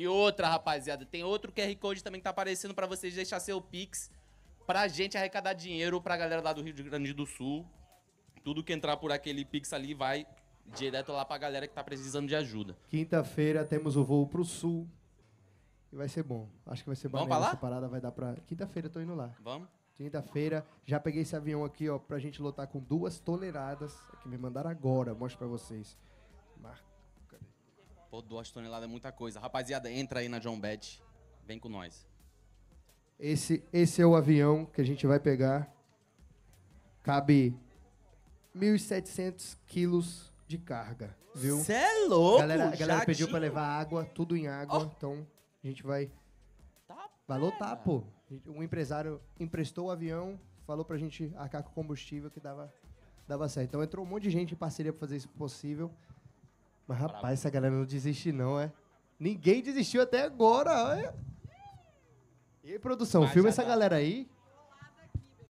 E outra, rapaziada, tem outro QR Code também que tá aparecendo para vocês deixar seu Pix pra gente arrecadar dinheiro pra galera lá do Rio Grande do Sul. Tudo que entrar por aquele Pix ali vai direto lá pra galera que tá precisando de ajuda. Quinta-feira temos o voo pro Sul. E vai ser bom. Acho que vai ser bom essa parada, vai dar pra. Quinta-feira eu tô indo lá. Vamos? Quinta-feira, já peguei esse avião aqui, ó, pra gente lotar com duas toleradas. Que me mandaram agora, mostro pra vocês. Marca Pô, duas toneladas é muita coisa. Rapaziada, entra aí na John Bet. Vem com nós. Esse, esse é o avião que a gente vai pegar. Cabe 1.700 quilos de carga, viu? Cê é louco! galera, a galera pediu pra levar água, tudo em água. Oh. Então, a gente vai... Tá vai lotar, pô. Um empresário emprestou o avião, falou pra gente arcar com combustível que dava, dava certo. Então, entrou um monte de gente em parceria pra fazer isso possível. Mas rapaz, Parabéns. essa galera não desiste não, é? Ninguém desistiu até agora, é? E aí, produção, Mas filma essa dá. Tá. galera aí.